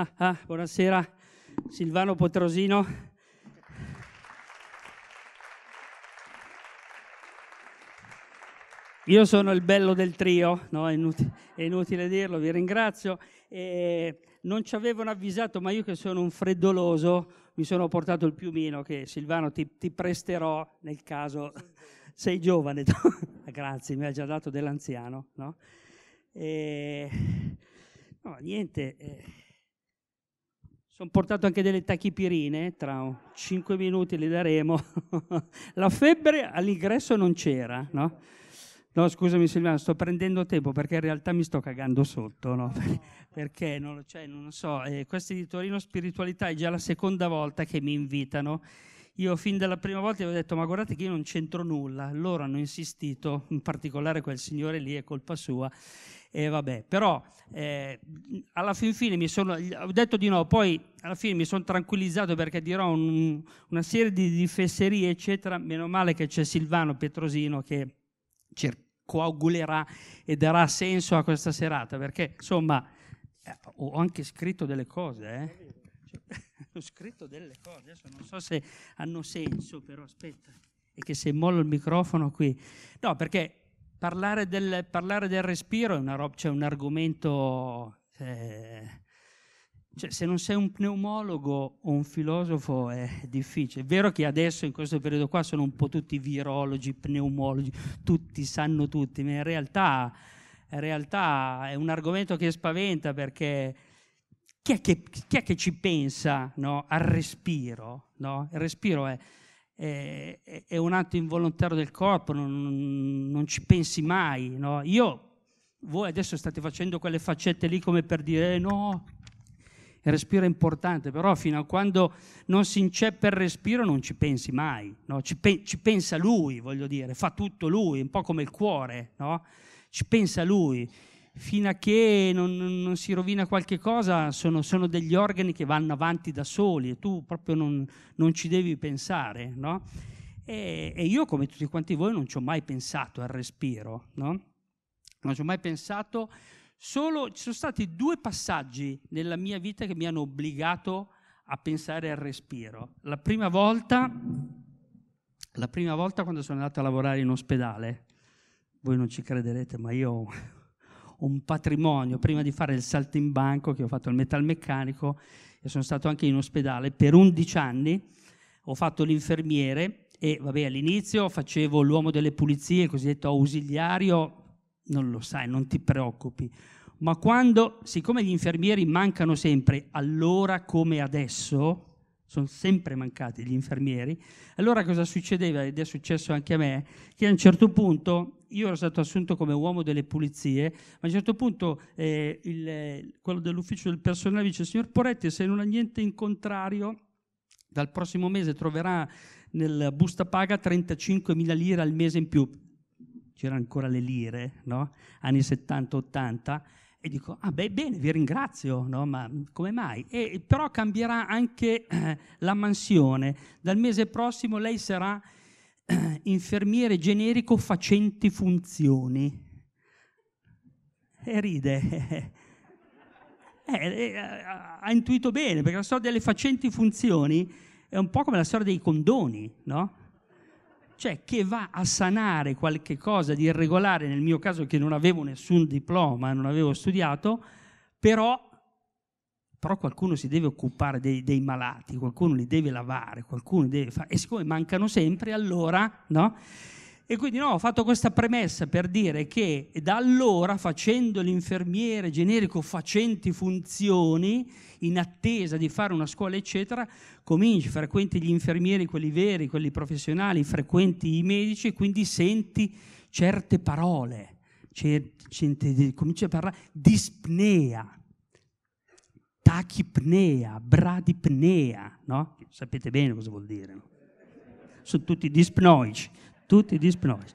Ah, ah, buonasera, Silvano Potrosino. Io sono il bello del trio, no? è, inutile, è inutile dirlo, vi ringrazio. E non ci avevano avvisato, ma io che sono un freddoloso, mi sono portato il piumino che Silvano ti, ti presterò nel caso sei giovane. Grazie, mi ha già dato dell'anziano. No? E... No, niente. Eh, sono portato anche delle tachipirine, tra 5 minuti le daremo. la febbre all'ingresso non c'era, no? No, scusami Silvana, sto prendendo tempo perché in realtà mi sto cagando sotto, no? perché non, cioè, non so, eh, questi di Torino Spiritualità è già la seconda volta che mi invitano. Io fin dalla prima volta avevo detto, ma guardate che io non c'entro nulla. Loro hanno insistito, in particolare quel signore lì è colpa sua. E eh, vabbè, però eh, alla fin fine mi sono, ho detto di no, poi alla fine mi sono tranquillizzato perché dirò un, una serie di, di fesserie, eccetera. Meno male che c'è Silvano Petrosino che cerca coagulerà e darà senso a questa serata, perché insomma eh, ho anche scritto delle cose, eh? ho scritto delle cose, adesso non so se hanno senso, però aspetta, E che se mollo il microfono qui, no perché Parlare del, parlare del respiro è una roba, cioè un argomento... Eh, cioè, se non sei un pneumologo o un filosofo è difficile. È vero che adesso in questo periodo qua sono un po' tutti virologi, pneumologi, tutti sanno tutti, ma in realtà, in realtà è un argomento che spaventa perché chi è che, chi è che ci pensa no, al respiro? No? Il respiro è è, è un atto involontario del corpo, non, non ci pensi mai. No? Io, voi adesso state facendo quelle faccette lì come per dire eh, no, il respiro è importante, però fino a quando non si inceppa il respiro non ci pensi mai, no? ci, pe- ci, pensa lui, voglio dire, fa tutto lui, un po' come il cuore, no? ci pensa lui fino a che non, non si rovina qualche cosa, sono, sono, degli organi che vanno avanti da soli e tu proprio non, non ci devi pensare, no? E, e, io, come tutti quanti voi, non ci ho mai pensato al respiro, no? Non ci ho mai pensato, solo ci sono stati due passaggi nella mia vita che mi hanno obbligato a pensare al respiro. La prima volta, la prima volta quando sono andato a lavorare in ospedale, voi non ci crederete, ma io un patrimonio, prima di fare il salto in banco che ho fatto il metalmeccanico e sono stato anche in ospedale per 11 anni, ho fatto l'infermiere e vabbè all'inizio facevo l'uomo delle pulizie, cosiddetto ausiliario, non lo sai, non ti preoccupi, ma quando, siccome gli infermieri mancano sempre, allora come adesso, sono sempre mancati gli infermieri, allora cosa succedeva, ed è successo anche a me, che a un certo punto io ero stato assunto come uomo delle pulizie, ma a un certo punto eh, il, eh, quello dell'ufficio del personale dice, signor Poretti, se non ha niente in contrario, dal prossimo mese troverà nel busta paga 35.000 lire al mese in più. C'erano ancora le lire, no? anni 70-80. E dico, ah beh, bene, vi ringrazio, no? ma come mai? E, però cambierà anche eh, la mansione. Dal mese prossimo lei sarà infermiere generico facenti funzioni. E ride. Eh, eh ha intuito bene, perché la storia delle facenti funzioni è un po' come la storia dei condoni, no? Cioè, che va a sanare qualche cosa di irregolare, nel mio caso che non avevo nessun diploma, non avevo studiato, però però qualcuno si deve occupare dei, dei, malati, qualcuno li deve lavare, qualcuno deve fare, e siccome mancano sempre, allora, no? E quindi no, ho fatto questa premessa per dire che da allora, facendo l'infermiere generico facenti funzioni, in attesa di fare una scuola, eccetera, cominci, frequenti gli infermieri, quelli veri, quelli professionali, frequenti i medici e quindi senti certe parole, cominci a parlare, di dispnea, tachipnea, bradipnea, no? Sapete bene cosa vuol dire, no? Sono tutti dispnoici, tutti dispnoici,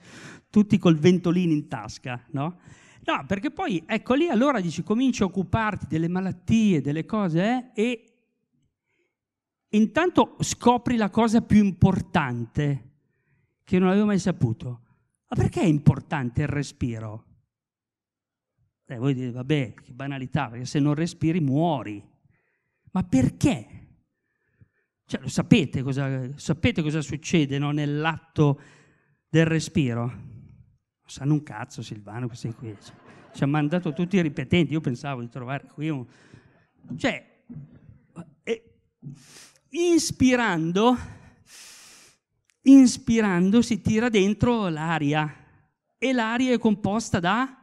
tutti col ventolino in tasca, no? No, perché poi, ecco lì, allora dici, cominci a occuparti delle malattie, delle cose, eh, e intanto scopri la cosa più importante che non avevo mai saputo. Ma perché è importante il respiro? Eh, voi dite, vabbè, che banalità, perché se non respiri muori. Ma perché? Cioè, lo sapete cosa, sapete cosa succede no, nell'atto del respiro? Non sanno un cazzo Silvano questi qui. Cioè, ci ha mandato tutti i ripetenti, io pensavo di trovare qui un... Cioè, eh, inspirando, inspirando si tira dentro l'aria e l'aria è composta da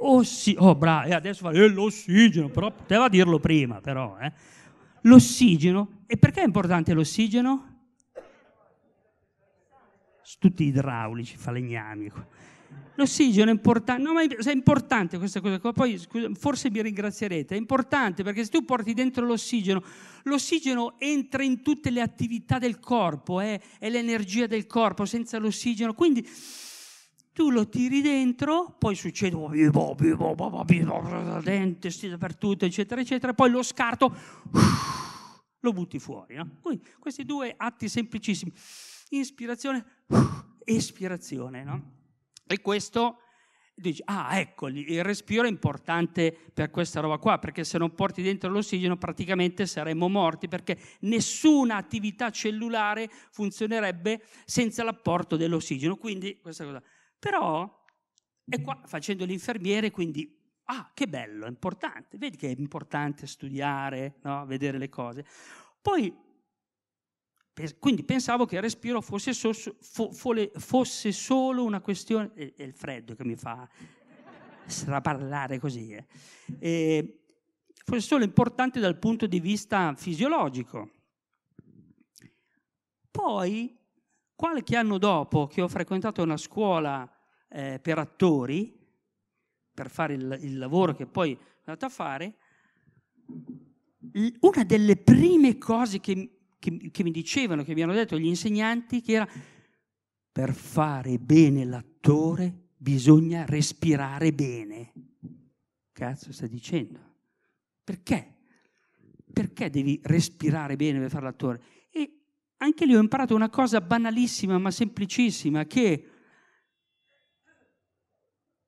Ossigeno, oh, oh bravo, e adesso fa eh, l'ossigeno, però poteva dirlo prima, però. Eh. L'ossigeno, e perché è importante l'ossigeno? Tutti idraulici, falegnami. L'ossigeno è importante, no ma è importante questa cosa qua, poi scusa, forse mi ringrazierete, è importante perché se tu porti dentro l'ossigeno, l'ossigeno entra in tutte le attività del corpo, eh, è l'energia del corpo, senza l'ossigeno, quindi tu lo tiri dentro, poi succede dente, dappertutto, eccetera, eccetera, poi lo scarto, lo butti fuori. No? Quindi questi due atti semplicissimi, ispirazione, espirazione. No? E questo dici, ah ecco, il respiro è importante per questa roba qua, perché se non porti dentro l'ossigeno praticamente saremmo morti, perché nessuna attività cellulare funzionerebbe senza l'apporto dell'ossigeno. Quindi questa cosa però è mm. qua facendo l'infermiere, quindi, ah, che bello, è importante, vedi che è importante studiare, no? vedere le cose. Poi, quindi pensavo che il respiro fosse, so, fo, fole, fosse solo una questione, è, è, il freddo che mi fa straparlare così, eh. e, fosse solo importante dal punto di vista fisiologico. Poi Qualche anno dopo che ho frequentato una scuola eh, per attori, per fare il, il lavoro che poi è andato a fare, una delle prime cose che, che, che, mi dicevano, che mi hanno detto gli insegnanti, che era per fare bene l'attore bisogna respirare bene. Cazzo stai dicendo? Perché? Perché devi respirare bene per fare l'attore? anche lì ho imparato una cosa banalissima ma semplicissima, che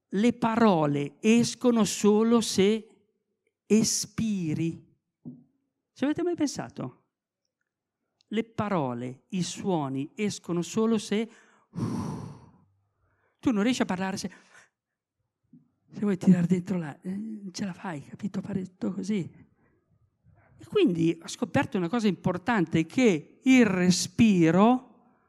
le parole escono solo se espiri. Ci avete mai pensato? Le parole, i suoni escono solo se... Tu non riesci a parlare se... Se vuoi tirare dentro la... non eh, ce la fai, capito? Fare tutto così. E quindi ho scoperto una cosa importante, che il respiro,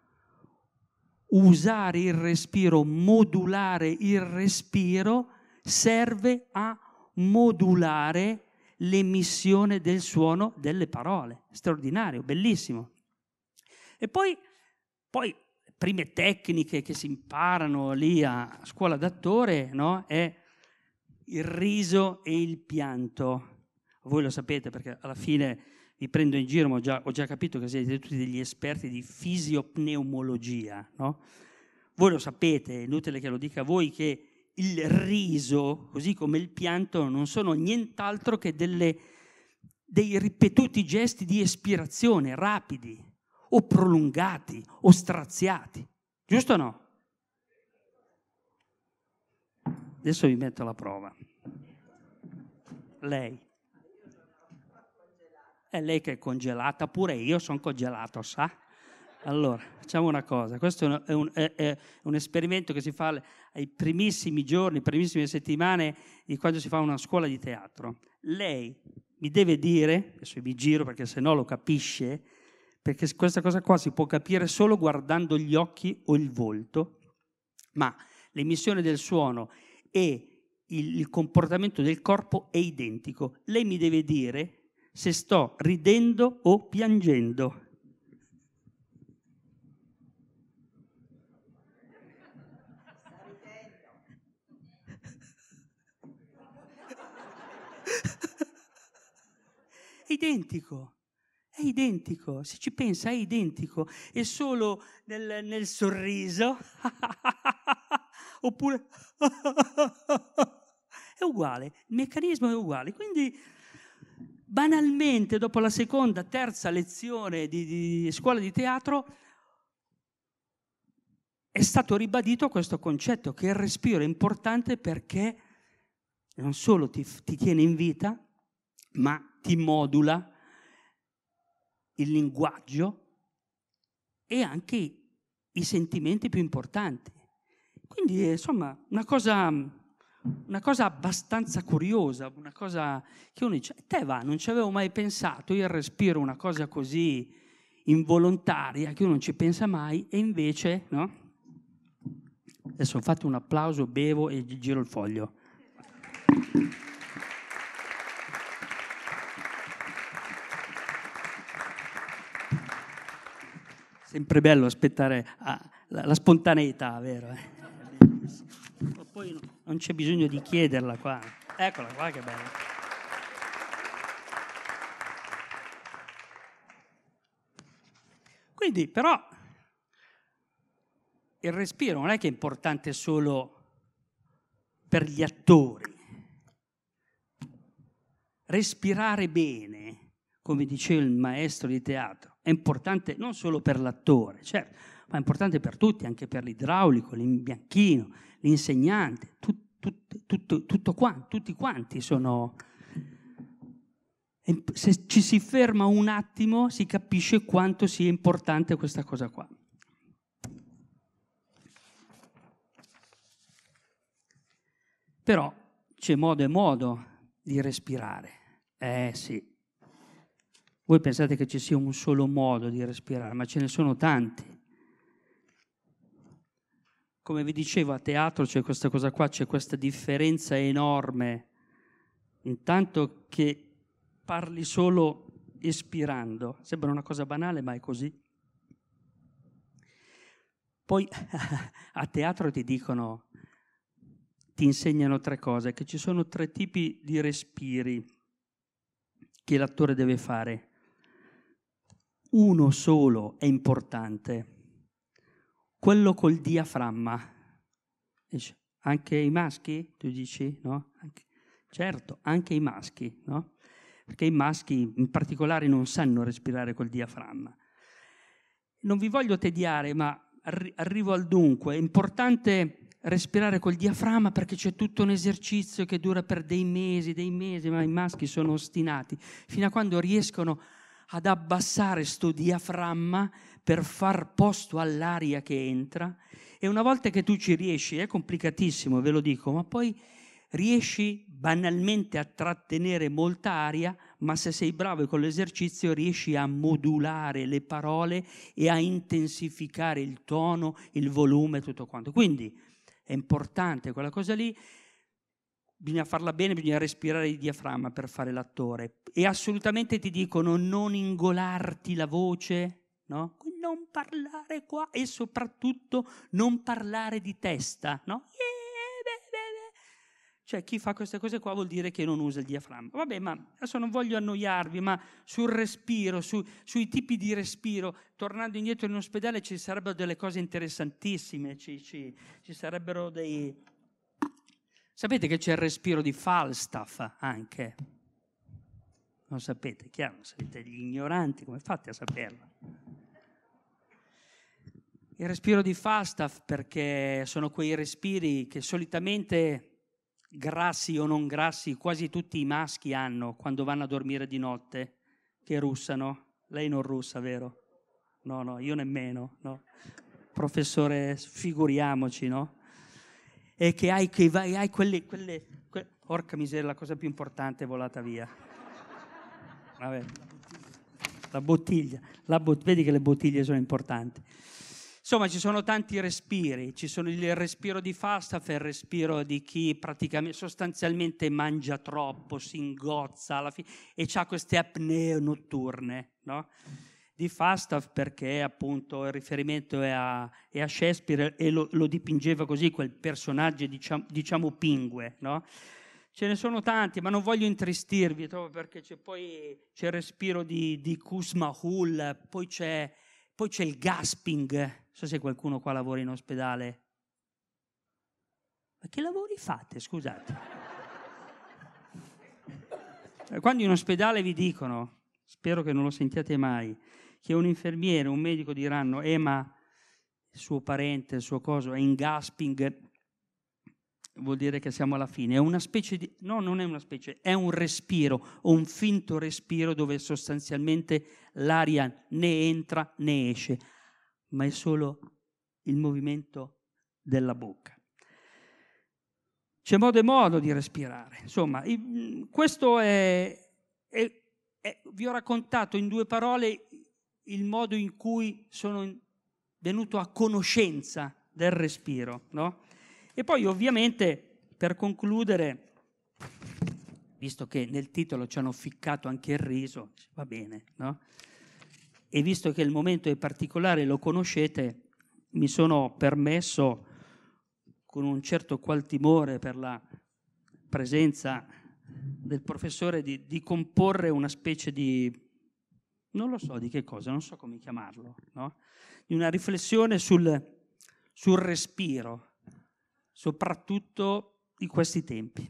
usare il respiro, modulare il respiro, serve a modulare l'emissione del suono delle parole. Straordinario, bellissimo. E poi, poi prime tecniche che si imparano lì a scuola d'attore no? è il riso e il pianto voi lo sapete perché alla fine vi prendo in giro, ma ho già, ho già capito che siete tutti degli esperti di fisiopneumologia, no? Voi lo sapete, è inutile che lo dica a voi, che il riso, così come il pianto, non sono nient'altro che delle, dei ripetuti gesti di espirazione rapidi o prolungati o straziati. Giusto o no? Adesso vi metto alla prova. Lei è lei che è congelata, pure io sono congelato, sa? Allora, facciamo una cosa, questo è un, è, è un, esperimento che si fa ai primissimi giorni, primissime settimane di quando si fa una scuola di teatro. Lei mi deve dire, adesso mi giro perché se no lo capisce, perché questa cosa qua si può capire solo guardando gli occhi o il volto, ma l'emissione del suono e il, il comportamento del corpo è identico. Lei mi deve dire se sto ridendo o piangendo. È identico, è identico, se ci pensa è identico, è solo nel, nel sorriso, oppure è uguale, il meccanismo è uguale, quindi banalmente dopo la seconda, terza lezione di, di scuola di teatro è stato ribadito questo concetto che il respiro è importante perché non solo ti, ti tiene in vita, ma ti modula il linguaggio e anche i sentimenti più importanti. Quindi, insomma, una cosa una cosa abbastanza curiosa, una cosa che uno dice, te va, non ci avevo mai pensato, io respiro una cosa così involontaria che uno non ci pensa mai e invece, no? Adesso fate un applauso, bevo e giro il foglio. Sempre bello aspettare ah, la, la, spontaneità, vero? Eh? Poi no non c'è bisogno di chiederla qua. Eccola qua che bella. Quindi però il respiro non è che è importante solo per gli attori. Respirare bene, come diceva il maestro di teatro, è importante non solo per l'attore, certo, ma è importante per tutti, anche per l'idraulico, l'imbianchino, l'insegnante, tu, tu, tutto, tutto quanti, tutti quanti sono... se ci si ferma un attimo si capisce quanto sia importante questa cosa qua. Però c'è modo e modo di respirare. Eh sì. Voi pensate che ci sia un solo modo di respirare, ma ce ne sono tanti come vi dicevo, a teatro c'è questa cosa qua, c'è questa differenza enorme, intanto che parli solo espirando, sembra una cosa banale, ma è così. Poi a teatro ti dicono, ti insegnano tre cose, che ci sono tre tipi di respiri che l'attore deve fare. Uno solo è importante quello col diaframma. Dice, anche i maschi? Tu dici, no? Anche, certo, anche i maschi, no? Perché i maschi in particolare non sanno respirare col diaframma. Non vi voglio tediare, ma arri- arrivo al dunque. È importante respirare col diaframma perché c'è tutto un esercizio che dura per dei mesi, dei mesi, ma i maschi sono ostinati, fino a quando riescono a ad abbassare sto diaframma per far posto all'aria che entra e una volta che tu ci riesci, è complicatissimo, ve lo dico, ma poi riesci banalmente a trattenere molta aria, ma se sei bravo con l'esercizio riesci a modulare le parole e a intensificare il tono, il volume, tutto quanto. Quindi è importante quella cosa lì bisogna farla bene, bisogna respirare il diaframma per fare l'attore. E assolutamente ti dicono non ingolarti la voce, no? Non parlare qua e soprattutto non parlare di testa, no? Eh, cioè chi fa queste cose qua vuol dire che non usa il diaframma. Vabbè, ma adesso non voglio annoiarvi, ma sul respiro, su, sui tipi di respiro, tornando indietro in ospedale ci sarebbero delle cose interessantissime, ci, ci, ci sarebbero dei, Sapete che c'è il respiro di Falstaff anche? Non sapete, chiaro, siete gli ignoranti, come fate a saperlo? Il respiro di Falstaff perché sono quei respiri che solitamente grassi o non grassi quasi tutti i maschi hanno quando vanno a dormire di notte, che russano. Lei non russa, vero? No, no, io nemmeno, no. Professore, figuriamoci, no? e che hai, che hai quelle, quelle, que... Porca miseria, la cosa più importante è volata via. Vabbè. La bottiglia. La bot... Vedi che le bottiglie sono importanti. Insomma, ci sono tanti respiri, ci sono il respiro di Fastaf, il respiro di chi praticamente, sostanzialmente mangia troppo, si ingozza alla fine e ha queste apnee notturne, no? di Falstaff perché appunto il riferimento è a, è a Shakespeare e lo, lo, dipingeva così, quel personaggio diciamo, diciamo pingue, no? Ce ne sono tanti, ma non voglio intristirvi, perché c'è poi c'è il respiro di, di Kusma Hull, poi c'è, poi c'è il gasping, non so se qualcuno qua lavora in ospedale. Ma che lavori fate, scusate? Quando in ospedale vi dicono, spero che non lo sentiate mai, che un infermiere, un medico diranno, eh ma il suo parente, il suo coso è in gasping, vuol dire che siamo alla fine. È una specie di... No, non è una specie, è un respiro, un finto respiro dove sostanzialmente l'aria né entra né esce, ma è solo il movimento della bocca. C'è modo e modo di respirare. Insomma, questo è, è, è vi ho raccontato in due parole il modo in cui sono venuto a conoscenza del respiro. No? E poi ovviamente, per concludere, visto che nel titolo ci hanno ficcato anche il riso, va bene, no? e visto che il momento è particolare, lo conoscete, mi sono permesso, con un certo qual timore per la presenza del professore, di, di comporre una specie di non lo so di che cosa, non so come chiamarlo, no? di una riflessione sul, sul respiro, soprattutto di questi tempi.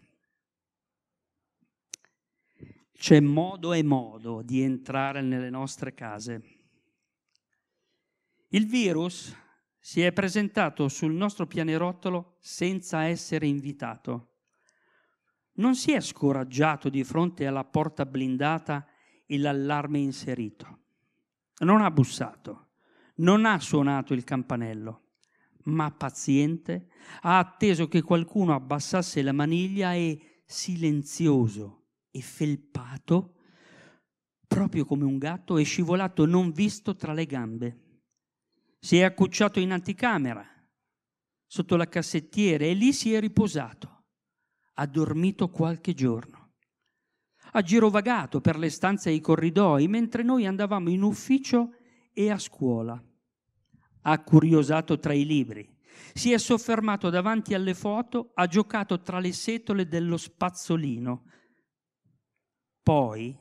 C'è modo e modo di entrare nelle nostre case. Il virus si è presentato sul nostro pianerottolo senza essere invitato. Non si è scoraggiato di fronte alla porta blindata l'allarme inserito. Non ha bussato, non ha suonato il campanello, ma paziente ha atteso che qualcuno abbassasse la maniglia e, silenzioso e felpato, proprio come un gatto, è scivolato non visto tra le gambe. Si è accucciato in anticamera, sotto la cassettiera, e lì si è riposato. Ha dormito qualche giorno ha girovagato per le stanze e i corridoi mentre noi andavamo in ufficio e a scuola. Ha curiosato tra i libri, si è soffermato davanti alle foto, ha giocato tra le setole dello spazzolino. Poi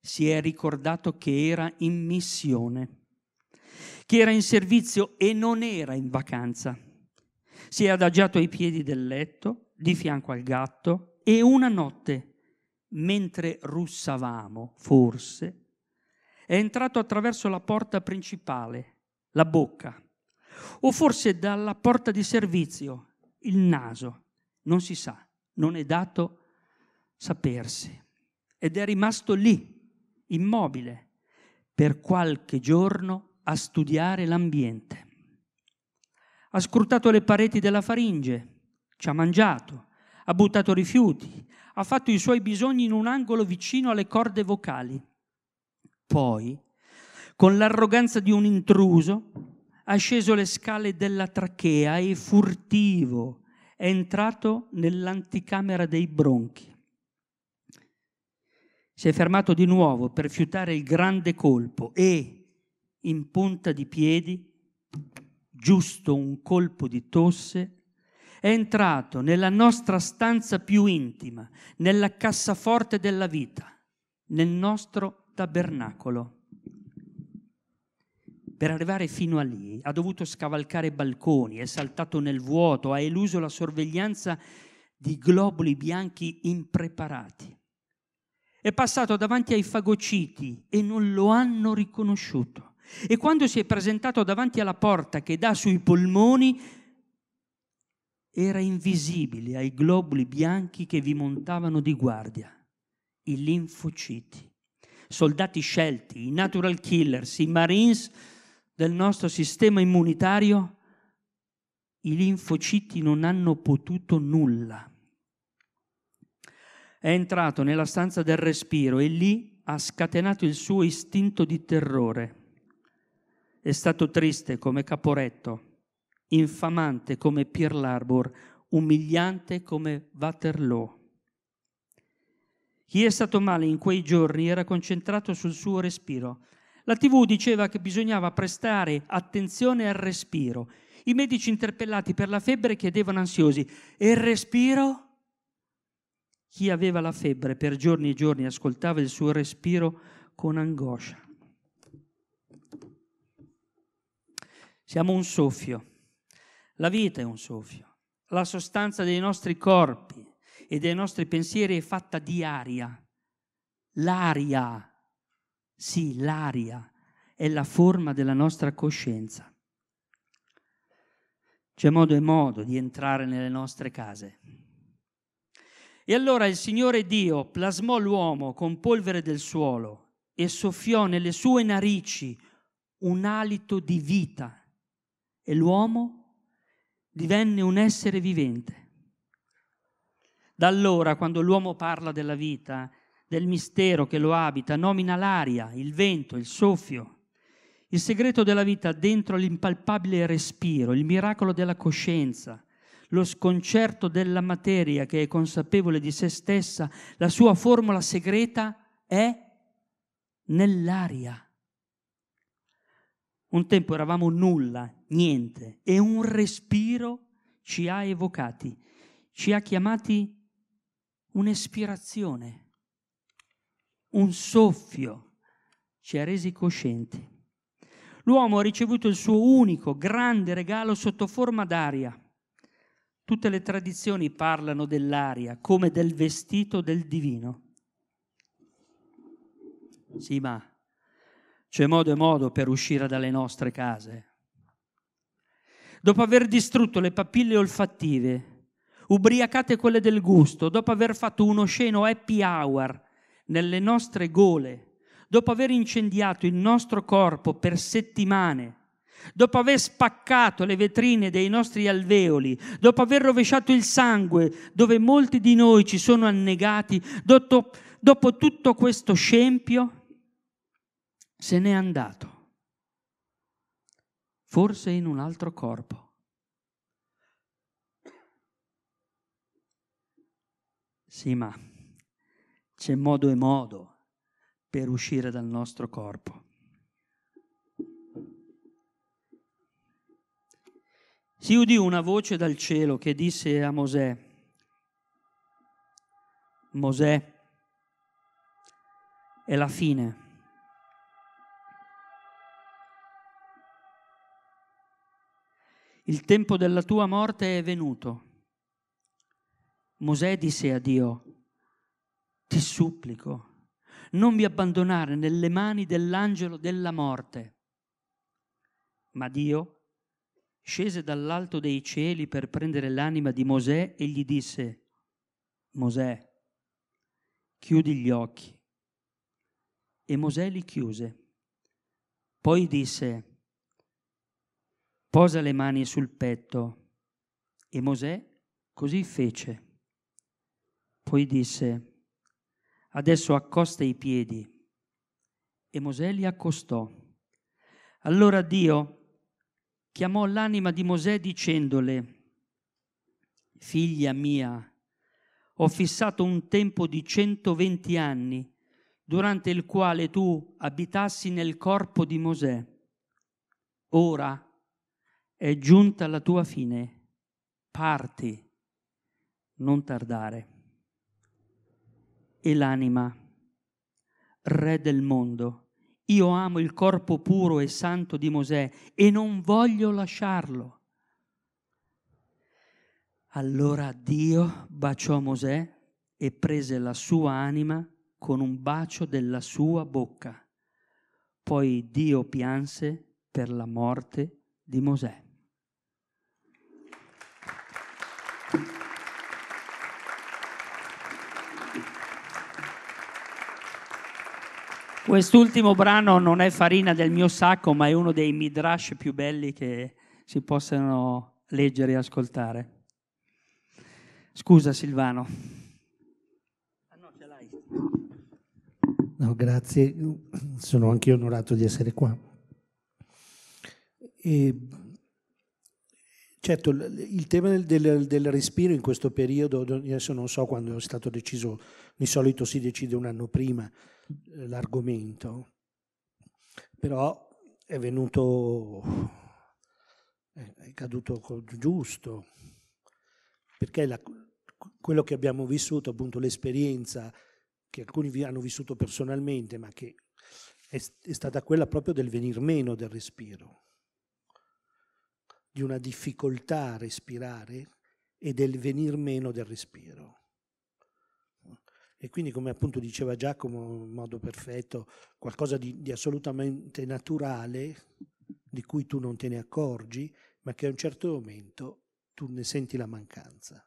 si è ricordato che era in missione, che era in servizio e non era in vacanza. Si è adagiato ai piedi del letto, di fianco al gatto, e una notte mentre russavamo, forse, è entrato attraverso la porta principale, la bocca, o forse dalla porta di servizio, il naso, non si sa, non è dato sapersi. Ed è rimasto lì, immobile, per qualche giorno a studiare l'ambiente. Ha scrutato le pareti della faringe, ci ha mangiato, ha buttato rifiuti, ha fatto i suoi bisogni in un angolo vicino alle corde vocali. Poi, con l'arroganza di un intruso, ha sceso le scale della trachea e furtivo è entrato nell'anticamera dei bronchi. Si è fermato di nuovo per fiutare il grande colpo e, in punta di piedi, giusto un colpo di tosse, è entrato nella nostra stanza più intima, nella cassaforte della vita, nel nostro tabernacolo. Per arrivare fino a lì ha dovuto scavalcare balconi, è saltato nel vuoto, ha eluso la sorveglianza di globuli bianchi impreparati. È passato davanti ai fagociti e non lo hanno riconosciuto. E quando si è presentato davanti alla porta che dà sui polmoni, era invisibile ai globuli bianchi che vi montavano di guardia, i linfociti, soldati scelti, i natural killers, i marines del nostro sistema immunitario, i linfociti non hanno potuto nulla. È entrato nella stanza del respiro e lì ha scatenato il suo istinto di terrore. È stato triste come Caporetto infamante come Pearl Harbor, umiliante come Waterloo. Chi è stato male in quei giorni era concentrato sul suo respiro. La TV diceva che bisognava prestare attenzione al respiro. I medici interpellati per la febbre chiedevano ansiosi, e il respiro? Chi aveva la febbre per giorni e giorni ascoltava il suo respiro con angoscia. Siamo un soffio. La vita è un soffio, la sostanza dei nostri corpi e dei nostri pensieri è fatta di aria. L'aria, sì, l'aria è la forma della nostra coscienza. C'è modo e modo di entrare nelle nostre case. E allora il Signore Dio plasmò l'uomo con polvere del suolo e soffiò nelle sue narici un alito di vita e l'uomo divenne un essere vivente. Da allora, quando l'uomo parla della vita, del mistero che lo abita, nomina l'aria, il vento, il soffio, il segreto della vita dentro l'impalpabile respiro, il miracolo della coscienza, lo sconcerto della materia che è consapevole di se stessa, la sua formula segreta è nell'aria. Un tempo eravamo nulla niente e un respiro ci ha evocati, ci ha chiamati un'espirazione, un soffio, ci ha resi coscienti. L'uomo ha ricevuto il suo unico grande regalo sotto forma d'aria. Tutte le tradizioni parlano dell'aria come del vestito del divino. Sì, ma c'è modo e modo per uscire dalle nostre case dopo aver distrutto le papille olfattive, ubriacate quelle del gusto, dopo aver fatto uno sceno happy hour nelle nostre gole, dopo aver incendiato il nostro corpo per settimane, dopo aver spaccato le vetrine dei nostri alveoli, dopo aver rovesciato il sangue dove molti di noi ci sono annegati, dopo, dopo tutto questo scempio, se n'è andato forse in un altro corpo. Sì, ma c'è modo e modo per uscire dal nostro corpo. Si udì una voce dal cielo che disse a Mosè, Mosè, è la fine. Il tempo della tua morte è venuto. Mosè disse a Dio, ti supplico, non mi abbandonare nelle mani dell'angelo della morte. Ma Dio scese dall'alto dei cieli per prendere l'anima di Mosè e gli disse, Mosè, chiudi gli occhi. E Mosè li chiuse. Poi disse, posa le mani sul petto. E Mosè così fece. Poi disse, adesso accosta i piedi. E Mosè li accostò. Allora Dio chiamò l'anima di Mosè dicendole, figlia mia, ho fissato un tempo di 120 anni durante il quale tu abitassi nel corpo di Mosè. Ora è giunta la tua fine, parti, non tardare. E l'anima, re del mondo, io amo il corpo puro e santo di Mosè e non voglio lasciarlo. Allora Dio baciò Mosè e prese la sua anima con un bacio della sua bocca. Poi Dio pianse per la morte di Mosè. Quest'ultimo brano non è farina del mio sacco, ma è uno dei midrash più belli che si possano leggere e ascoltare. Scusa Silvano. Ah no, ce l'hai. No, grazie, sono anche onorato di essere qua. E, certo, il tema del, del, del, respiro in questo periodo, adesso non so quando è stato deciso, di solito si decide un anno prima, l'argomento, però è venuto, è caduto giusto, perché la, quello che abbiamo vissuto, appunto l'esperienza che alcuni hanno vissuto personalmente, ma che è, è stata quella proprio del venir meno del respiro, di una difficoltà a respirare e del venir meno del respiro e quindi come appunto diceva Giacomo in modo perfetto, qualcosa di, di assolutamente naturale di cui tu non te ne accorgi, ma che a un certo momento tu ne senti la mancanza.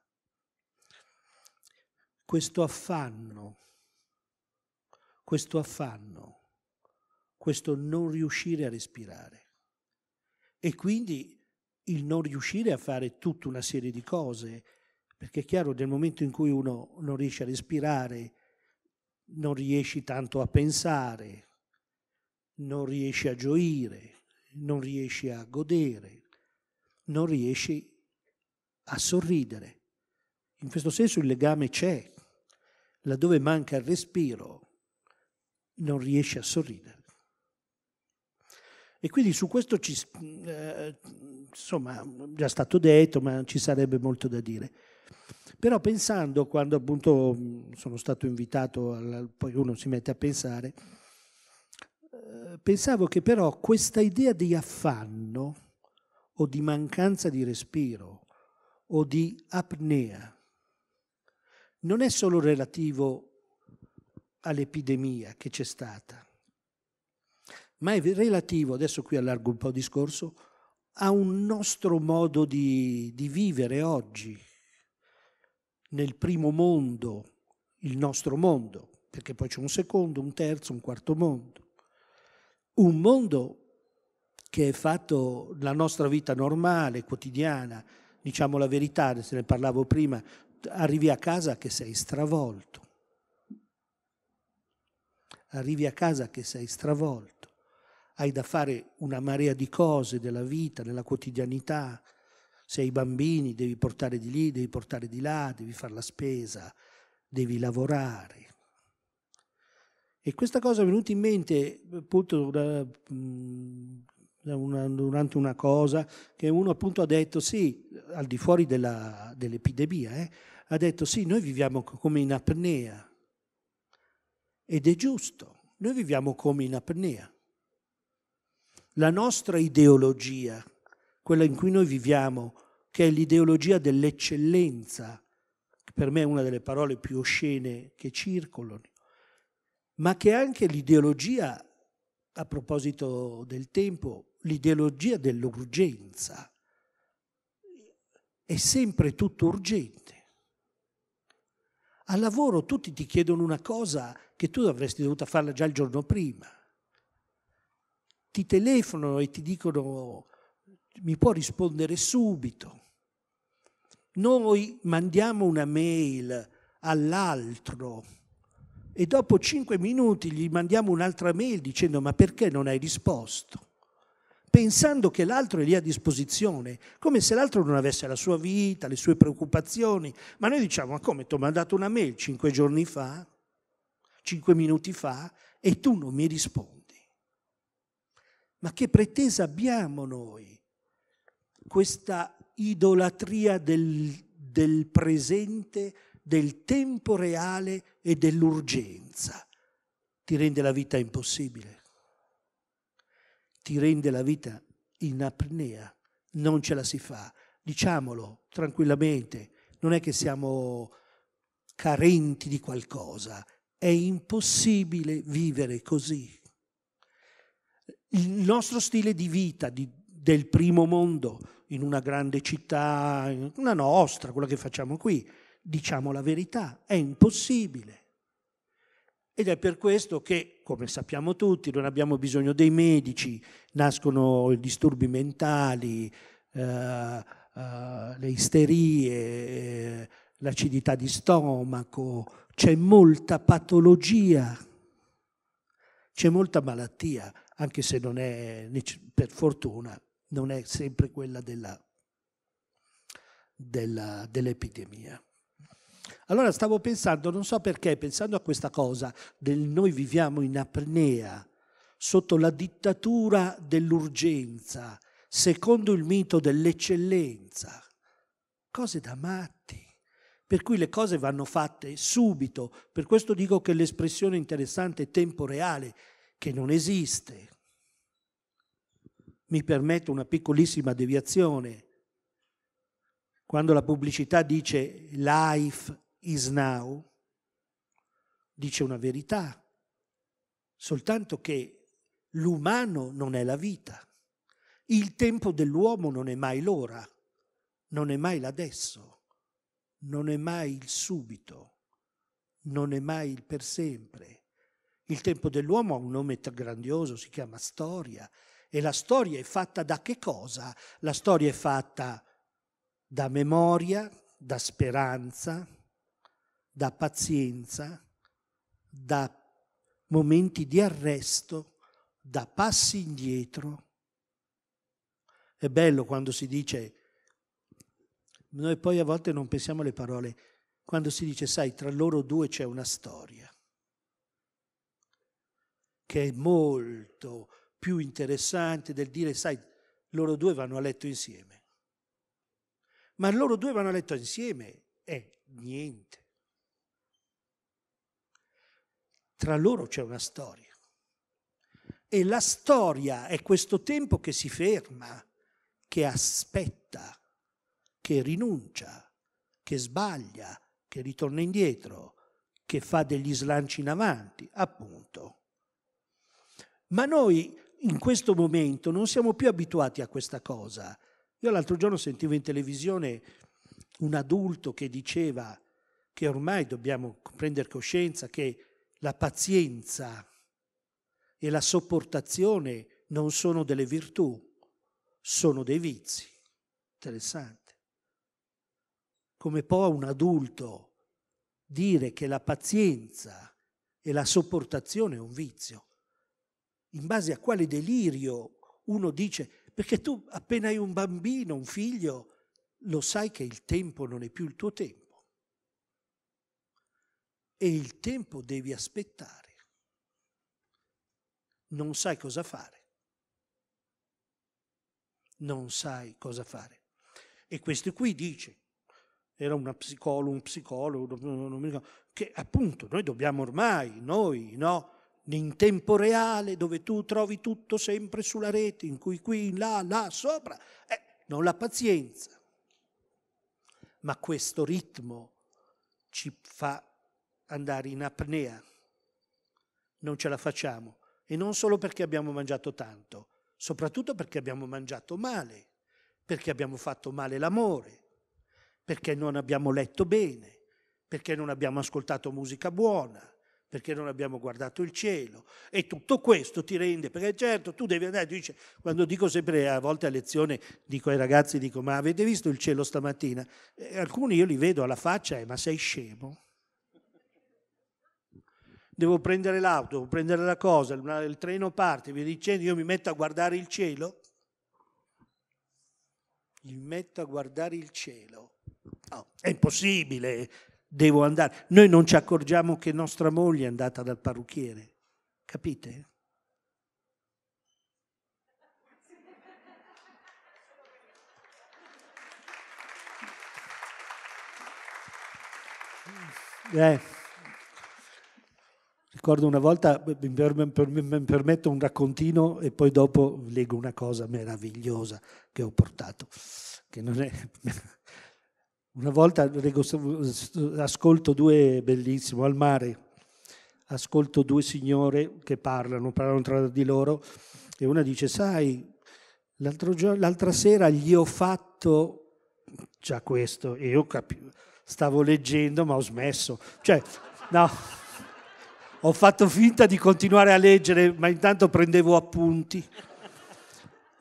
Questo affanno, questo affanno, questo non riuscire a respirare e quindi il non riuscire a fare tutta una serie di cose perché è chiaro, nel momento in cui uno non riesce a respirare, non riesci tanto a pensare, non riesci a gioire, non riesci a godere, non riesci a sorridere. In questo senso il legame c'è. Laddove manca il respiro, non riesci a sorridere. E quindi su questo ci, eh, insomma, già stato detto, ma ci sarebbe molto da dire. Però pensando, quando appunto sono stato invitato, poi uno si mette a pensare, eh, pensavo che però questa idea di affanno o di mancanza di respiro o di apnea non è solo relativo all'epidemia che c'è stata, ma è relativo, adesso qui allargo un po' il discorso, a un nostro modo di, di vivere oggi nel primo mondo, il nostro mondo, perché poi c'è un secondo, un terzo, un quarto mondo. Un mondo che è fatto la nostra vita normale, quotidiana, diciamo la verità, se ne parlavo prima, arrivi a casa che sei stravolto. Arrivi a casa che sei stravolto. Hai da fare una marea di cose della vita, della quotidianità, se hai bambini devi portare di lì, devi portare di là, devi fare la spesa, devi lavorare. E questa cosa è venuta in mente appunto una, mm, una, durante una cosa che uno appunto ha detto sì, al di fuori della, dell'epidemia, eh, ha detto sì, noi viviamo come in apnea. Ed è giusto, noi viviamo come in apnea. La nostra ideologia, quella in cui noi viviamo, che è l'ideologia dell'eccellenza, che per me è una delle parole più oscene che circolano, ma che è anche l'ideologia, a proposito del tempo, l'ideologia dell'urgenza. È sempre tutto urgente. Al lavoro tutti ti chiedono una cosa che tu avresti dovuto farla già il giorno prima. Ti telefonano e ti dicono mi può rispondere subito. Noi mandiamo una mail all'altro e dopo cinque minuti gli mandiamo un'altra mail dicendo ma perché non hai risposto? pensando che l'altro è lì a disposizione, come se l'altro non avesse la sua vita, le sue preoccupazioni. Ma noi diciamo, ma come ti ho mandato una mail cinque giorni fa, cinque minuti fa, e tu non mi rispondi? Ma che pretesa abbiamo noi? Questa idolatria del, del presente, del tempo reale e dell'urgenza. Ti rende la vita impossibile, ti rende la vita in apnea, non ce la si fa. Diciamolo tranquillamente, non è che siamo carenti di qualcosa, è impossibile vivere così. Il nostro stile di vita, di, del primo mondo in una grande città, una nostra, quella che facciamo qui. Diciamo la verità, è impossibile. Ed è per questo che, come sappiamo tutti, non abbiamo bisogno dei medici, nascono i disturbi mentali, eh, eh, le isterie, eh, l'acidità di stomaco, c'è molta patologia, c'è molta malattia, anche se non è per fortuna non è sempre quella della, della, dell'epidemia. Allora stavo pensando, non so perché, pensando a questa cosa del noi viviamo in apnea, sotto la dittatura dell'urgenza, secondo il mito dell'eccellenza, cose da matti per cui le cose vanno fatte subito. Per questo dico che l'espressione interessante è tempo reale, che non esiste. Mi permetto una piccolissima deviazione. Quando la pubblicità dice life is now, dice una verità, soltanto che l'umano non è la vita. Il tempo dell'uomo non è mai l'ora, non è mai l'adesso, non è mai il subito, non è mai il per sempre. Il tempo dell'uomo ha un nome grandioso, si chiama storia, e la storia è fatta da che cosa? La storia è fatta da memoria, da speranza, da pazienza, da momenti di arresto, da passi indietro. È bello quando si dice, noi poi a volte non pensiamo alle parole, quando si dice, sai, tra loro due c'è una storia che è molto più interessante del dire, sai, loro due vanno a letto insieme. Ma loro due vanno a letto insieme è niente. Tra loro c'è una storia. E la storia è questo tempo che si ferma, che aspetta, che rinuncia, che sbaglia, che ritorna indietro, che fa degli slanci in avanti, appunto. Ma noi in questo momento non siamo più abituati a questa cosa. Io l'altro giorno sentivo in televisione un adulto che diceva che ormai dobbiamo prendere coscienza che la pazienza e la sopportazione non sono delle virtù, sono dei vizi. Interessante. Come può un adulto dire che la pazienza e la sopportazione è un vizio? in base a quale delirio uno dice, perché tu appena hai un bambino, un figlio, lo sai che il tempo non è più il tuo tempo. E il tempo devi aspettare. Non sai cosa fare. Non sai cosa fare. E questo qui dice, era una psicologa, un psicologo, che appunto noi dobbiamo ormai, noi, no? in tempo reale, dove tu trovi tutto sempre sulla rete, in cui qui, là, là, sopra, eh, non la pazienza. Ma questo ritmo ci fa andare in apnea, non ce la facciamo. E non solo perché abbiamo mangiato tanto, soprattutto perché abbiamo mangiato male, perché abbiamo fatto male l'amore, perché non abbiamo letto bene, perché non abbiamo ascoltato musica buona, perché non abbiamo guardato il cielo. E tutto questo ti rende, perché certo tu devi andare, tu quando dico sempre a volte a lezione, dico ai ragazzi, dico, ma avete visto il cielo stamattina? E alcuni io li vedo alla faccia, eh, ma sei scemo? Devo prendere l'auto, devo prendere la cosa, il treno parte, via dicendo, io mi metto a guardare il cielo? Mi metto a guardare il cielo. No, ah, è impossibile, devo andare. Noi non ci accorgiamo che nostra moglie è andata dal parrucchiere, capite? Eh. Ricordo una volta, mi permetto un raccontino e poi dopo leggo una cosa meravigliosa che ho portato, che non è una volta ascolto due, bellissimo, al mare, ascolto due signore che parlano, parlano tra di loro e una dice, sai, giorno, l'altra sera gli ho fatto già questo e io capivo, stavo leggendo ma ho smesso. Cioè, no, ho fatto finta di continuare a leggere ma intanto prendevo appunti.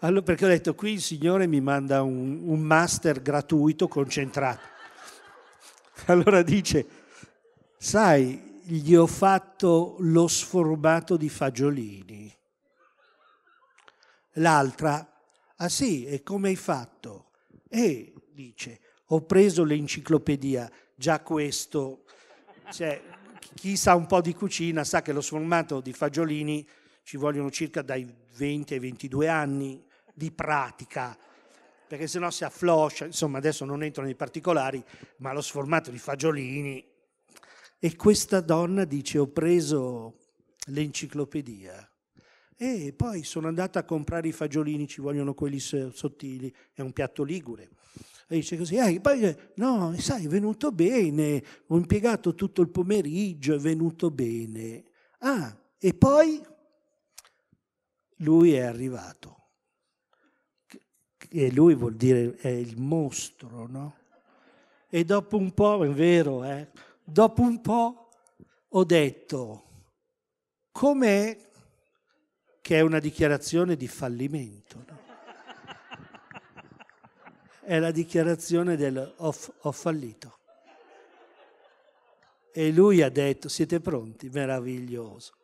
Allora, perché ho detto qui il Signore mi manda un, un master gratuito concentrato. Allora dice, sai, gli ho fatto lo sformato di fagiolini. L'altra, ah sì, e come hai fatto? E dice, ho preso l'enciclopedia, già questo, cioè, chi sa un po' di cucina sa che lo sformato di fagiolini ci vogliono circa dai 20 ai 22 anni, di pratica, perché sennò si affloscia, insomma adesso non entro nei particolari, ma lo sformato di fagiolini. E questa donna dice ho preso l'enciclopedia e poi sono andata a comprare i fagiolini, ci vogliono quelli sottili, è un piatto ligure. E dice così, eh, poi, eh, no, sai, è venuto bene, ho impiegato tutto il pomeriggio, è venuto bene. Ah, e poi lui è arrivato e lui vuol dire è il mostro, no? E dopo un po', è vero, eh, dopo un po' ho detto, com'è che è una dichiarazione di fallimento? No? È la dichiarazione del ho, ho fallito. E lui ha detto, siete pronti? Meraviglioso.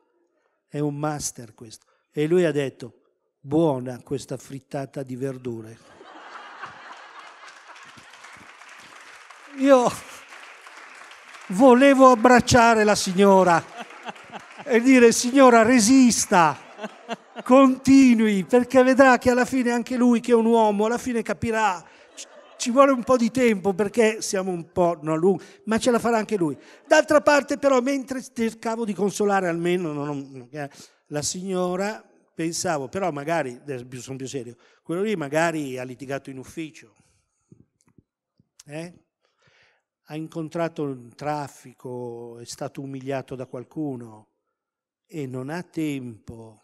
È un master questo. E lui ha detto, buona questa frittata di verdure. Io volevo abbracciare la signora e dire signora resista, continui, perché vedrà che alla fine anche lui che è un uomo, alla fine capirà ci vuole un po' di tempo perché siamo un po' non lunghi, ma ce la farà anche lui. D'altra parte, però, mentre cercavo di consolare almeno non, non, eh, la signora, pensavo, però magari, sono più serio, quello lì magari ha litigato in ufficio, eh? ha incontrato un traffico, è stato umiliato da qualcuno e non ha tempo.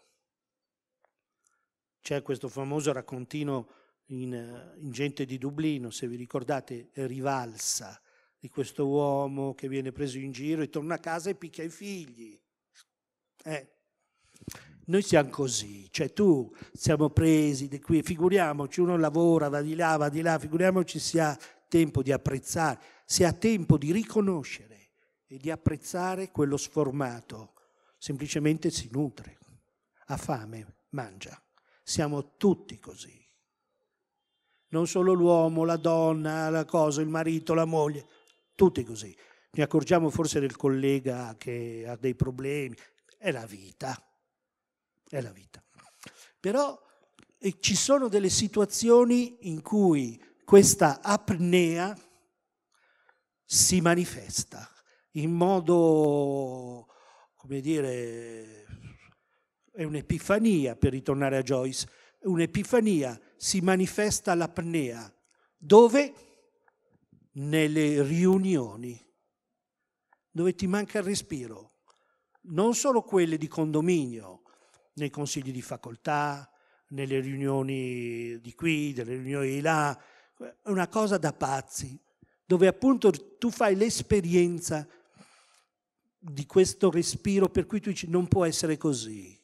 C'è questo famoso raccontino in, in Gente di Dublino, se vi ricordate, rivalsa di questo uomo che viene preso in giro e torna a casa e picchia i figli. Eh, noi siamo così, cioè tu siamo presi di qui, figuriamoci, uno lavora, va di là, va di là, figuriamoci si ha tempo di apprezzare, si ha tempo di riconoscere e di apprezzare quello sformato, semplicemente si nutre, ha fame, mangia. Siamo tutti così. Non solo l'uomo, la donna, la cosa, il marito, la moglie, tutti così. Ne accorgiamo forse del collega che ha dei problemi, è la vita è la vita. Però eh, ci sono delle situazioni in cui questa apnea si manifesta in modo, come dire, è un'epifania per ritornare a Joyce, un'epifania si manifesta l'apnea dove? Nelle riunioni, dove ti manca il respiro, non solo quelle di condominio, nei consigli di facoltà, nelle riunioni di qui, nelle riunioni di là, è una cosa da pazzi, dove appunto tu fai l'esperienza di questo respiro per cui tu dici non può essere così,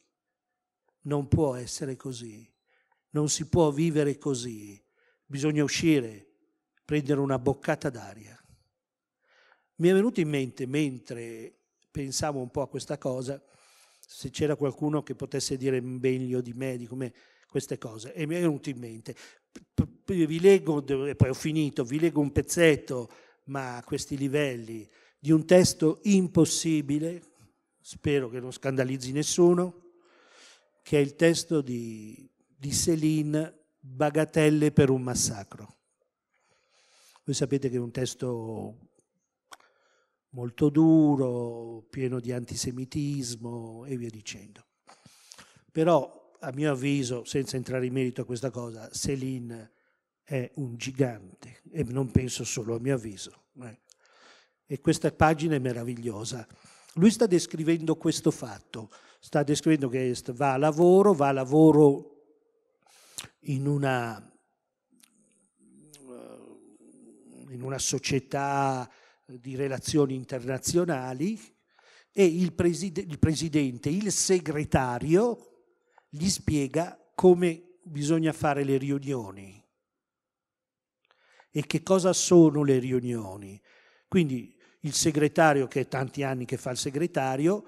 non può essere così, non si può vivere così, bisogna uscire, prendere una boccata d'aria. Mi è venuto in mente, mentre pensavo un po' a questa cosa, se c'era qualcuno che potesse dire meglio di me di come queste cose e mi è venuto in mente. Vi leggo, e poi ho finito, vi leggo un pezzetto, ma a questi livelli, di un testo impossibile, spero che non scandalizzi nessuno, che è il testo di, di Céline Bagatelle per un massacro. Voi sapete che è un testo molto duro, pieno di antisemitismo e via dicendo. Però, a mio avviso, senza entrare in merito a questa cosa, Selin è un gigante e non penso solo a mio avviso. Eh. E questa pagina è meravigliosa. Lui sta descrivendo questo fatto, sta descrivendo che va a lavoro, va a lavoro in una, in una società di relazioni internazionali e il, preside, il presidente, il segretario, gli spiega come bisogna fare le riunioni e che cosa sono le riunioni. Quindi il segretario, che è tanti anni che fa il segretario,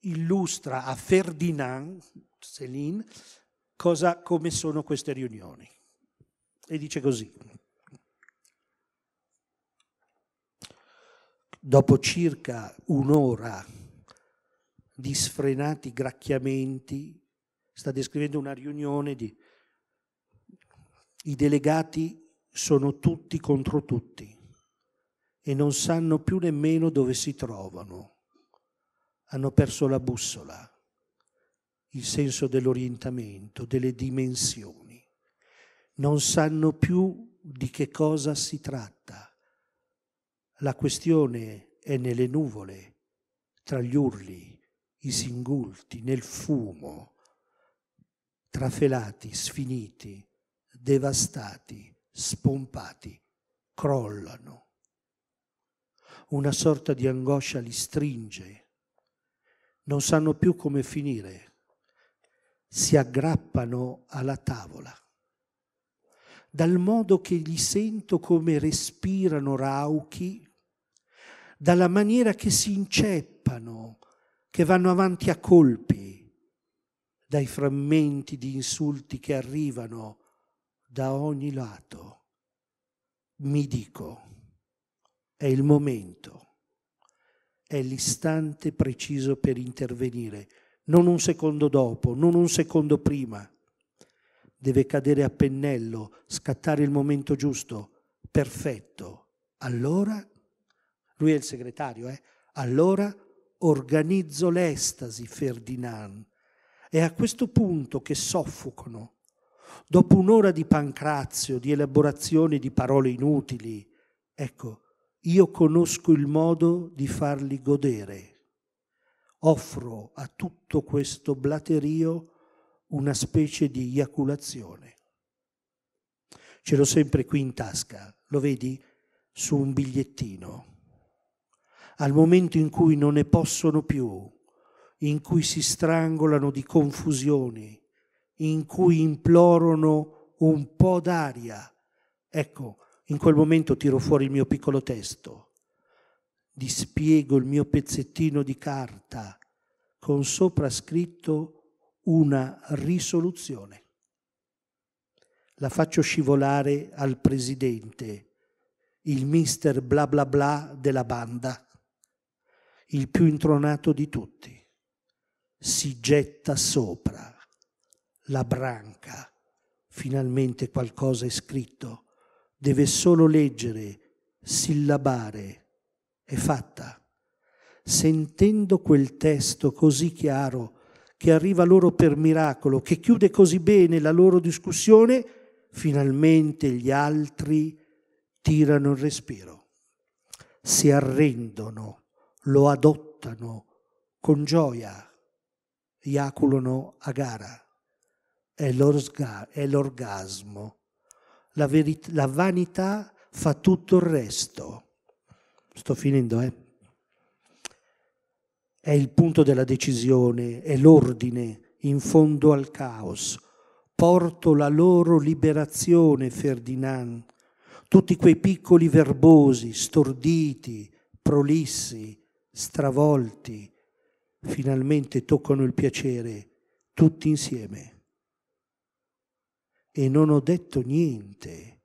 illustra a Ferdinand Céline cosa, come sono queste riunioni. E dice così. dopo circa un'ora di sfrenati gracchiamenti, sta descrivendo una riunione di i delegati sono tutti contro tutti e non sanno più nemmeno dove si trovano. Hanno perso la bussola, il senso dell'orientamento, delle dimensioni. Non sanno più di che cosa si tratta. La questione è nelle nuvole, tra gli urli, i singulti, nel fumo, trafelati, sfiniti, devastati, spompati, crollano. Una sorta di angoscia li stringe, non sanno più come finire, si aggrappano alla tavola dal modo che li sento come respirano rauchi, dalla maniera che si inceppano, che vanno avanti a colpi, dai frammenti di insulti che arrivano da ogni lato. Mi dico, è il momento, è l'istante preciso per intervenire, non un secondo dopo, non un secondo prima deve cadere a pennello, scattare il momento giusto, perfetto. Allora, lui è il segretario, eh? allora organizzo l'estasi, Ferdinand. È a questo punto che soffocano. Dopo un'ora di pancrazio, di elaborazione di parole inutili, ecco, io conosco il modo di farli godere. Offro a tutto questo blaterio una specie di iaculazione. Ce l'ho sempre qui in tasca, lo vedi? Su un bigliettino. Al momento in cui non ne possono più, in cui si strangolano di confusioni, in cui implorano un po' d'aria. Ecco, in quel momento tiro fuori il mio piccolo testo, dispiego il mio pezzettino di carta con sopra scritto una risoluzione. La faccio scivolare al presidente, il mister bla bla bla della banda, il più intronato di tutti. Si getta sopra la branca. Finalmente qualcosa è scritto. Deve solo leggere, sillabare. È fatta. Sentendo quel testo così chiaro, che arriva loro per miracolo, che chiude così bene la loro discussione, finalmente gli altri tirano il respiro, si arrendono, lo adottano con gioia, iaculano a gara. È, è l'orgasmo. La, la vanità fa tutto il resto. Sto finendo, eh? è il punto della decisione, è l'ordine in fondo al caos. Porto la loro liberazione, Ferdinand. Tutti quei piccoli verbosi, storditi, prolissi, stravolti, finalmente toccano il piacere, tutti insieme. E non ho detto niente,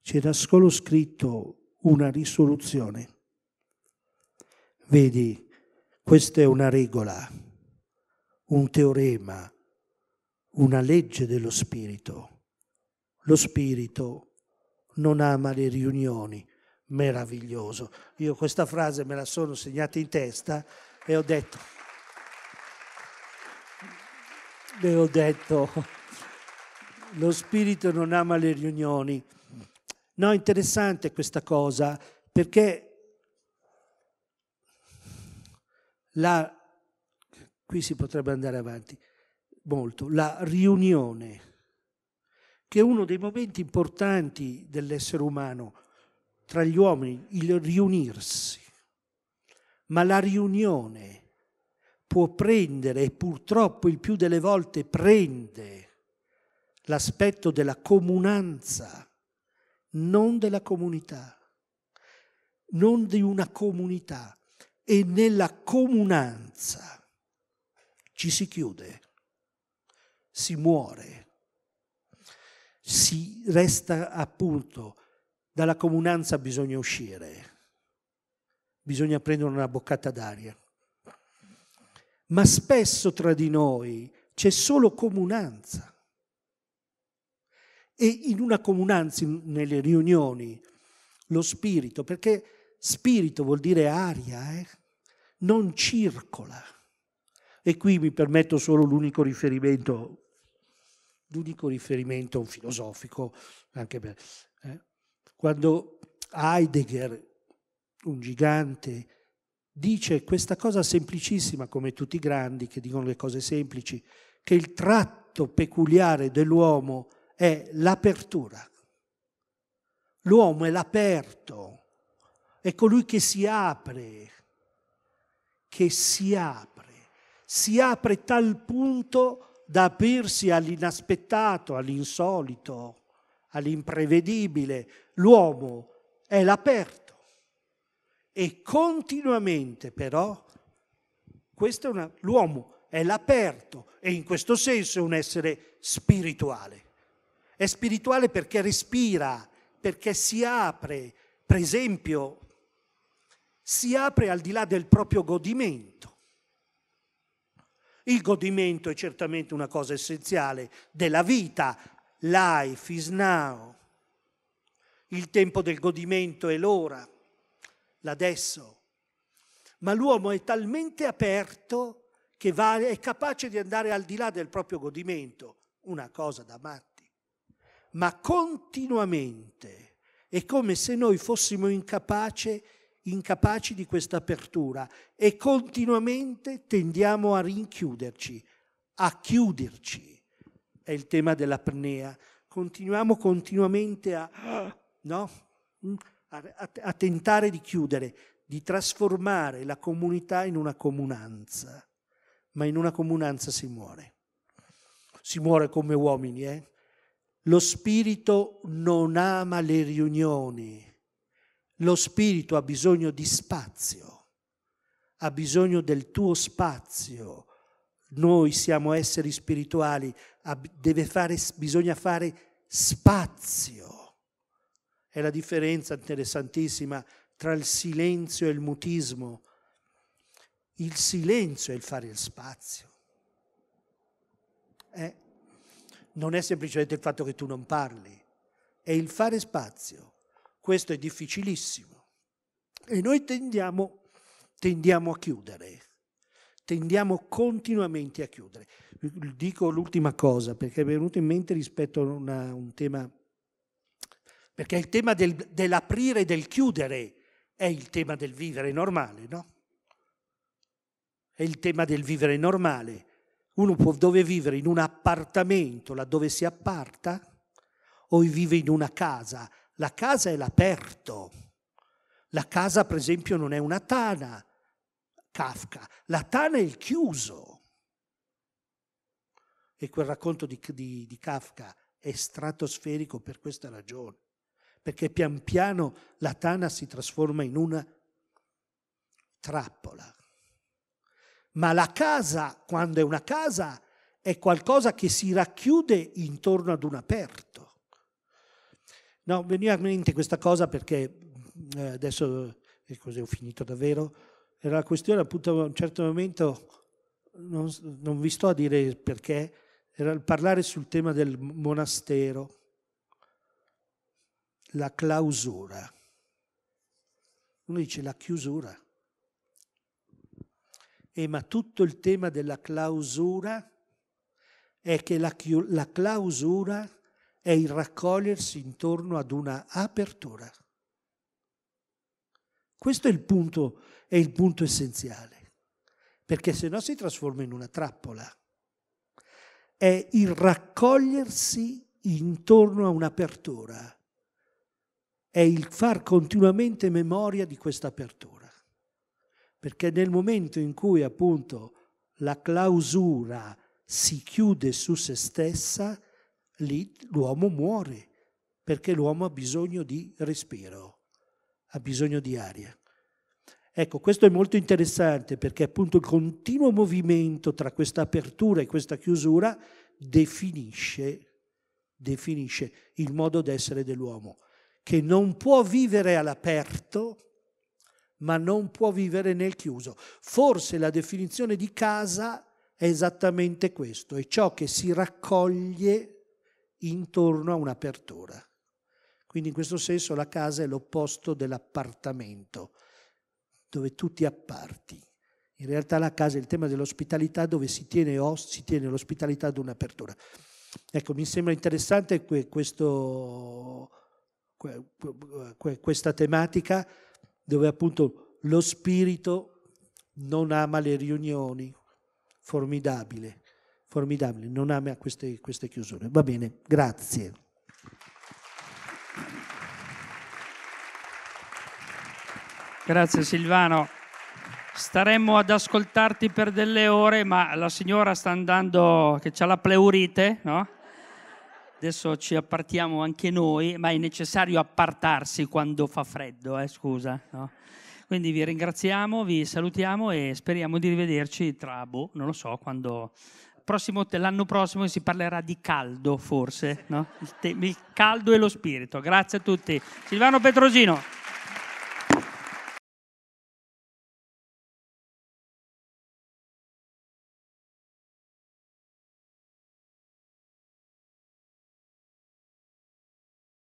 c'era solo scritto una risoluzione. Vedi, questa è una regola, un teorema, una legge dello spirito. Lo spirito non ama le riunioni. Meraviglioso. Io questa frase me la sono segnata in testa e ho detto, e ho detto, lo spirito non ama le riunioni. No, interessante questa cosa, perché la, qui si potrebbe andare avanti molto, la riunione, che è uno dei momenti importanti dell'essere umano tra gli uomini, il riunirsi. Ma la riunione può prendere, e purtroppo il più delle volte prende, l'aspetto della comunanza, non della comunità, non di una comunità, e nella comunanza ci si chiude, si muore, si resta appunto, dalla comunanza bisogna uscire, bisogna prendere una boccata d'aria. Ma spesso tra di noi c'è solo comunanza. E in una comunanza, nelle riunioni, lo spirito, perché spirito vuol dire aria, eh? non circola. E qui mi permetto solo l'unico riferimento, l'unico riferimento filosofico, anche per, eh? quando Heidegger, un gigante, dice questa cosa semplicissima, come tutti i grandi che dicono le cose semplici, che il tratto peculiare dell'uomo è l'apertura. L'uomo è l'aperto è colui ecco che si apre, che si apre, si apre tal punto da aprirsi all'inaspettato, all'insolito, all'imprevedibile. L'uomo è l'aperto e continuamente però, questo è una, l'uomo è l'aperto e in questo senso è un essere spirituale. È spirituale perché respira, perché si apre. Per esempio, si apre al di là del proprio godimento. Il godimento è certamente una cosa essenziale della vita. Life is now. Il tempo del godimento è l'ora, l'adesso. Ma l'uomo è talmente aperto che va, è capace di andare al di là del proprio godimento, una cosa da matti. Ma continuamente è come se noi fossimo incapaci incapaci di questa apertura e continuamente tendiamo a rinchiuderci, a chiuderci. È il tema dell'apnea. Continuiamo continuamente a, no? Mm, a, a, a tentare di chiudere, di trasformare la comunità in una comunanza. Ma in una comunanza si muore. Si muore come uomini, eh? Lo spirito non ama le riunioni lo spirito ha bisogno di spazio, ha bisogno del tuo spazio. Noi siamo esseri spirituali, fare, bisogna fare spazio. È la differenza interessantissima tra il silenzio e il mutismo. Il silenzio è il fare il spazio. Eh? non è semplicemente il fatto che tu non parli, è il fare spazio. Questo è difficilissimo. E noi tendiamo, tendiamo a chiudere, tendiamo continuamente a chiudere. Dico l'ultima cosa perché è venuto in mente rispetto a una, un tema, perché il tema del, dell'aprire e del chiudere è il tema del vivere normale, no? È il tema del vivere normale. Uno può, dove vivere in un appartamento laddove si apparta o vive in una casa la casa è l'aperto. La casa, per esempio, non è una tana, Kafka. La tana è il chiuso. E quel racconto di, di, di Kafka è stratosferico per questa ragione, perché pian piano la tana si trasforma in una trappola. Ma la casa, quando è una casa, è qualcosa che si racchiude intorno ad un aperto. No, veniva a mente questa cosa perché eh, adesso, e eh, così ho finito davvero, era la questione appunto a un certo momento, non, non vi sto a dire perché, era il parlare sul tema del monastero, la clausura. Uno dice la chiusura. Eh, ma tutto il tema della clausura è che la, la clausura è il raccogliersi intorno ad una apertura. Questo è il punto, è il punto essenziale, perché se no si trasforma in una trappola. È il raccogliersi intorno a un'apertura, è il far continuamente memoria di questa apertura, perché nel momento in cui appunto la clausura si chiude su se stessa, lì l'uomo muore, perché l'uomo ha bisogno di respiro, ha bisogno di aria. Ecco, questo è molto interessante perché appunto il continuo movimento tra questa apertura e questa chiusura definisce, definisce il modo d'essere dell'uomo, che non può vivere all'aperto, ma non può vivere nel chiuso. Forse la definizione di casa è esattamente questo, è ciò che si raccoglie intorno a un'apertura. Quindi in questo senso la casa è l'opposto dell'appartamento, dove tu ti apparti. In realtà la casa è il tema dell'ospitalità dove si tiene, si tiene l'ospitalità ad un'apertura. Ecco, mi sembra interessante que, questo, que, que, questa tematica dove appunto lo spirito non ama le riunioni, formidabile formidabile, non ama queste, queste chiusure. Va bene, grazie. Grazie Silvano. Staremmo ad ascoltarti per delle ore, ma la signora sta andando, che c'ha la pleurite, no? Adesso ci appartiamo anche noi, ma è necessario appartarsi quando fa freddo, eh? scusa. No? Quindi vi ringraziamo, vi salutiamo e speriamo di rivederci tra, boh, non lo so, quando prossimo, l'anno prossimo si parlerà di caldo, forse, no? il, te- il caldo e lo spirito. Grazie a tutti. Silvano Petrosino.